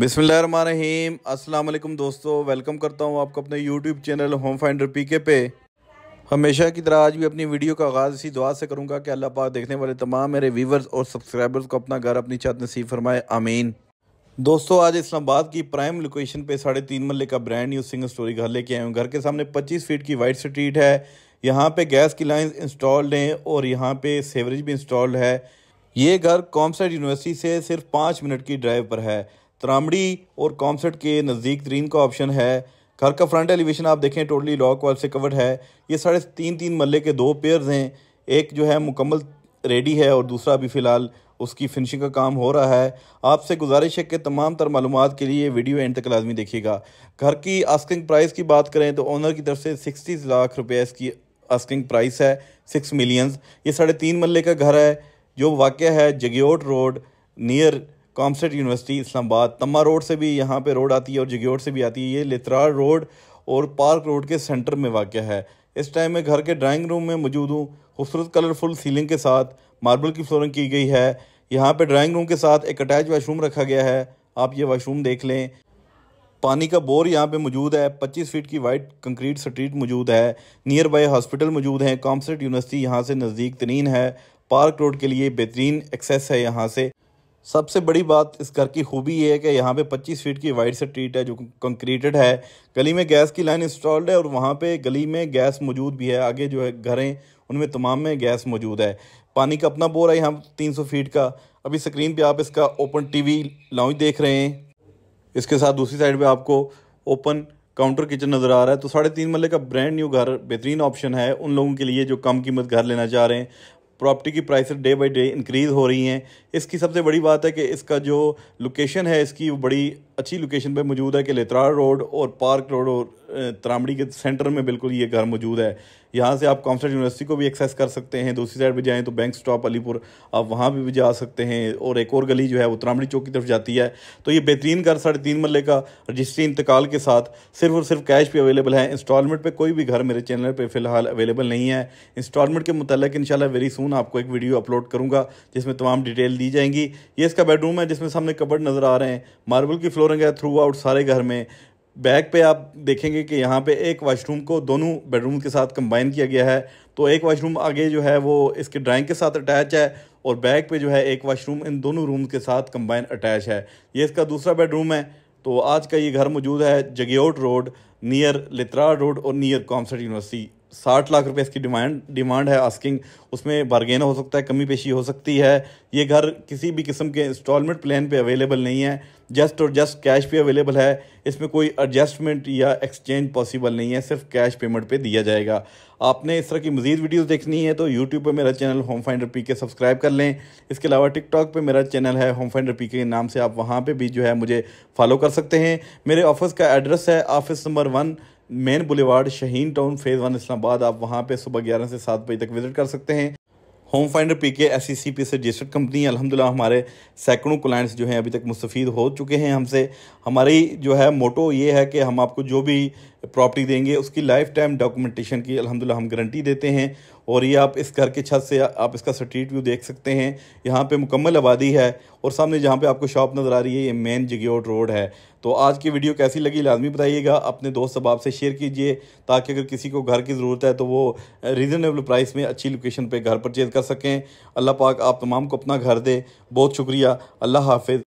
बिसमीम अस्सलाम दोस्तों वेलकम करता हूँ आपको अपने यूट्यूब चैनल होम फाइंडर के पे हमेशा की तरह आज भी अपनी वीडियो का आगाज़ इसी दुआ से करूँगा कि अल्लाह पाक देखने वाले तमाम मेरे व्यूवर्स और सब्सक्राइबर्स को अपना घर अपनी छत नसीब फरमाए आमीन दोस्तों आज इस्लामाबाद की प्राइम लोकेशन पे साढ़े तीन मल्ले का ब्रांड न्यू सिंगल स्टोरी घर लेके आए हूँ घर के सामने पच्चीस फीट की वाइट स्ट्रीट है यहाँ पर गैस की लाइन इंस्टॉल्ड हैं और यहाँ पर सेवरेज भी इंस्टॉल्ड है ये घर कॉमसेट यूनिवर्सिटी से सिर्फ पाँच मिनट की ड्राइव पर है त्रामड़ी और कॉमसेट के नज़दीक तरीन का ऑप्शन है घर का फ्रंट एलिवेशन आप देखें टोटली लॉक वाल से कवर्ड है ये साढ़े तीन तीन मल्ले के दो पेयर्स हैं एक जो है मुकम्मल रेडी है और दूसरा अभी फ़िलहाल उसकी फिनिशिंग का काम हो रहा है आपसे गुजारिश है कि तमाम तर मालूम के लिए वीडियो एंड तक लाजमी देखिएगा घर की आस्किंग प्राइस की बात करें तो ओनर की तरफ से सिक्सटी लाख रुपये इसकी आस्किंग प्राइस है सिक्स मिलियंस ये साढ़े तीन मल्ले का घर है जो वाक़ है जगियोट road near COMSATS university Islamabad Tamma road से भी यहाँ पे रोड आती है और जगोड़ से भी आती है ये लितरार रोड और पार्क रोड के सेंटर में वाक़ है इस टाइम मैं घर के ड्राइंग रूम में मौजूद हूँ खूबसूरत कलरफुल सीलिंग के साथ मार्बल की फ्लोरिंग की गई है यहाँ पे ड्राइंग रूम के साथ एक अटैच वाशरूम रखा गया है आप ये वाशरूम देख लें पानी का बोर यहाँ पे मौजूद है 25 फीट की वाइट कंक्रीट स्ट्रीट मौजूद है नियर बाय हॉस्पिटल मौजूद है कॉम्सेट यूनिवर्सिटी यहाँ से नज़दीक तरीन है पार्क रोड के लिए बेहतरीन एक्सेस है यहाँ से सबसे बड़ी बात इस घर की खूबी ये है कि यहाँ पे 25 फीट की वाइड स्ट्रीट है जो कंक्रीटेड है गली में गैस की लाइन इंस्टॉल्ड है और वहाँ पे गली में गैस मौजूद भी है आगे जो है घरें उनमें तमाम में गैस मौजूद है पानी का अपना बोर है यहाँ 300 फीट का अभी स्क्रीन पे आप इसका ओपन टीवी वी देख रहे हैं इसके साथ दूसरी साइड पर आपको ओपन काउंटर किचन नज़र आ रहा है तो साढ़े तीन मरले का ब्रांड न्यू घर बेहतरीन ऑप्शन है उन लोगों के लिए जो कम कीमत घर लेना चाह रहे हैं प्रॉपर्टी की price day by day increase हो रही हैं इसकी सबसे बड़ी बात है कि इसका जो लोकेशन है इसकी बड़ी अच्छी लोकेशन पे मौजूद है कि लेतरार रोड और पार्क रोड और त्रामड़ी के सेंटर में बिल्कुल ये घर मौजूद है यहाँ से आप कॉम्सट यूनिवर्सिटी को भी एक्सेस कर सकते हैं दूसरी साइड भी जाएँ तो बैंक स्टॉप अलीपुर आप वहाँ भी, भी जा सकते हैं और एक और गली जो है वो त्रामड़ी चौक की तरफ जाती है तो ये बेहतरीन घर साढ़े तीन मरले का रजिस्ट्री इंतकाल के साथ सिर्फ और सिर्फ कैश भी अवेलेबल है इंस्टॉलमेंट पर कोई भी घर मेरे चैनल पर फ़िलहाल अवेलेबल नहीं है इंस्टॉलमेंट के मतलब इन वेरी सून आपको एक वीडियो अपलोड करूँगा जिसमें तमाम डिटेल दी जाएंगी ये इसका बेडरूम है जिसमें सामने कबड़ नज़र आ रहे हैं मार्बल की फ्लोर फ्लोरिंग है थ्रू आउट सारे घर में बैक पे आप देखेंगे कि यहाँ पे एक वाशरूम को दोनों बेडरूम के साथ कंबाइन किया गया है तो एक वाशरूम आगे जो है वो इसके ड्राइंग के साथ अटैच है और बैक पे जो है एक वाशरूम इन दोनों रूम के साथ कंबाइन अटैच है ये इसका दूसरा बेडरूम है तो आज का ये घर मौजूद है जगेट रोड नियर लित्रा रोड और नियर कॉमसर्ट यूनिवर्सिटी साठ लाख रुपए इसकी डिमांड डिमांड है आस्किंग उसमें बारगेन हो सकता है कमी पेशी हो सकती है ये घर किसी भी किस्म के इंस्टॉलमेंट प्लान पे अवेलेबल नहीं है जस्ट और जस्ट कैश पे अवेलेबल है इसमें कोई एडजस्टमेंट या एक्सचेंज पॉसिबल नहीं है सिर्फ कैश पेमेंट पे दिया जाएगा आपने इस तरह की मजीद वीडियो देखनी है तो यूट्यूब पर मेरा channel home finder P K subscribe कर लें इसके अलावा टिकटॉक पर मेरा चैनल है होम फाइंडर पी के नाम से आप वहाँ पर भी जो है मुझे फॉलो कर सकते हैं मेरे ऑफिस का एड्रेस है office number one main boulevard Shaheen town phase one Islamabad आप वहाँ पे सुबह ग्यारह से सात बजे तक विजिट कर सकते हैं home finder P K S C e P से रजिस्टर्ड कंपनी अलहमदिल्ला हमारे सैकड़ों क्लाइंट्स जो हैं अभी तक मुस्तफ़ी हो चुके हैं हमसे हमारी जो है मोटो ये है कि हम आपको जो भी प्रॉपर्टी देंगे उसकी लाइफ टाइम डॉक्यूमेंटेशन की अलहमदिल्ला हम गारंटी देते हैं और ये आप इस घर की छत से आप इसका स्ट्रीट व्यू देख सकते हैं यहाँ पे मुकम्मल आबादी है और सामने जहाँ पे आपको शॉप नज़र आ रही है ये मेन जगियोट रोड है तो आज की वीडियो कैसी लगी लाजमी बताइएगा अपने दोस्त अब से शेयर कीजिए ताकि अगर किसी को घर की ज़रूरत है तो वो रीज़नेबल प्राइस में अच्छी लोकेशन पर घर परचेज़ कर सकें अल्लाह पाक आप तमाम को अपना घर दे बहुत शुक्रिया अल्लाह हाफिज़